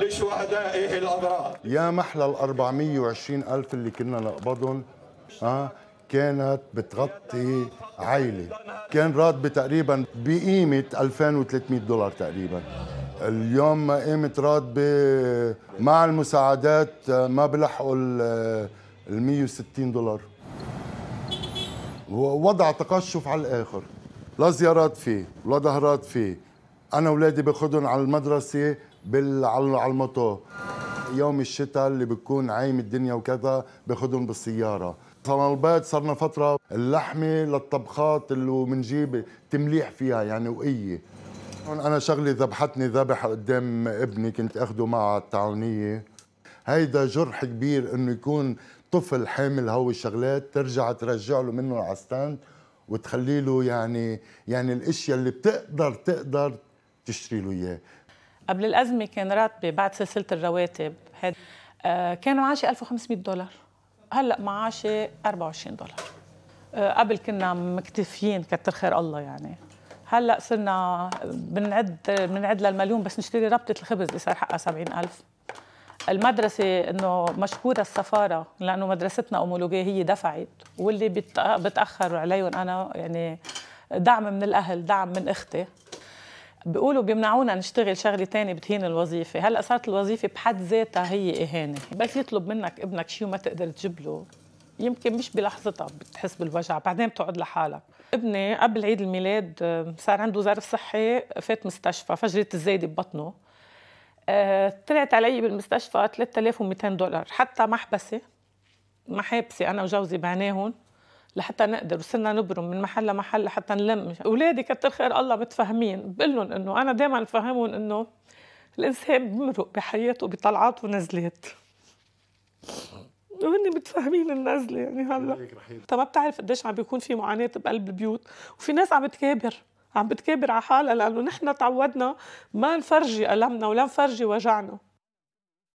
لشهدائه الأبرار يا محلى ال 420 ألف اللي كنا نقبضهم آه كانت بتغطي عائلة كان راتبي تقريبا بقيمة 2300 دولار تقريبا اليوم قيمة راتبي آه، مع المساعدات آه، ما بلحقوا ال 160 آه، دولار ووضع تقشف على الآخر لا زيارات فيه ولا ظهرات فيه أنا أولادي باخذهم على المدرسة بال على الموتو يوم الشتاء اللي بتكون عايم الدنيا وكذا باخذهم بالسياره صرنا البيت صرنا فتره اللحمه للطبخات اللي بنجيب تمليح فيها يعني وقيه انا شغلي ذبحتني ذبح قدام ابني كنت اخده مع التعاونيه هيدا جرح كبير انه يكون طفل حامل هو الشغلات ترجع ترجع له منه على ستاند وتخلي له يعني يعني الاشياء اللي بتقدر تقدر تشتري له اياه قبل الأزمة كان راتبي بعد سلسلة الرواتب هاد آه، كان معاشي 1500 دولار هلا معاشي 24 دولار آه، قبل كنا مكتفيين كتر خير الله يعني هلا صرنا بنعد بنعد للمليون بس نشتري ربطه الخبز اللي صار حقها 70000 المدرسة انه مشكورة السفارة لانه مدرستنا امولوجية هي دفعت واللي بتأخر عليهم انا يعني دعم من الاهل دعم من اختي بيقولوا بيمنعونا نشتغل شغله تانية بتهين الوظيفه هلا صارت الوظيفه بحد ذاتها هي اهانه بس يطلب منك ابنك شيء وما تقدر تجيب له يمكن مش بلحظتها بتحس بالوجع بعدين بتقعد لحالك ابني قبل عيد الميلاد آه، صار عنده ظرف صحي فات مستشفى فجرت الزايده ببطنه آه، طلعت علي بالمستشفى 3200 دولار حتى محبسه محابسي انا وجوزي بعناهم لحتى نقدر وصرنا نبرم من محل لمحل لحتى نلم اولادي كتر خير الله متفاهمين بقول لهم انه انا دائما بفهمهم انه الانسان بمرق بحياته بطلعات ونزلات وهن متفاهمين النزله يعني هلا انت ما بتعرف قديش عم بيكون في معاناه بقلب البيوت وفي ناس عم بتكابر عم بتكابر على حالها لانه نحن تعودنا ما نفرجي المنا ولا نفرجي وجعنا